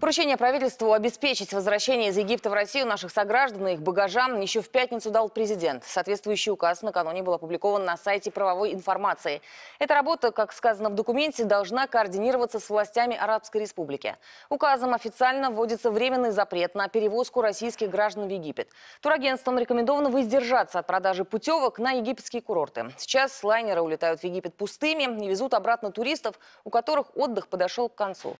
Поручение правительству обеспечить возвращение из Египта в Россию наших сограждан и их багажам еще в пятницу дал президент. Соответствующий указ накануне был опубликован на сайте правовой информации. Эта работа, как сказано в документе, должна координироваться с властями Арабской Республики. Указом официально вводится временный запрет на перевозку российских граждан в Египет. Турагентствам рекомендовано воздержаться от продажи путевок на египетские курорты. Сейчас лайнеры улетают в Египет пустыми и везут обратно туристов, у которых отдых подошел к концу.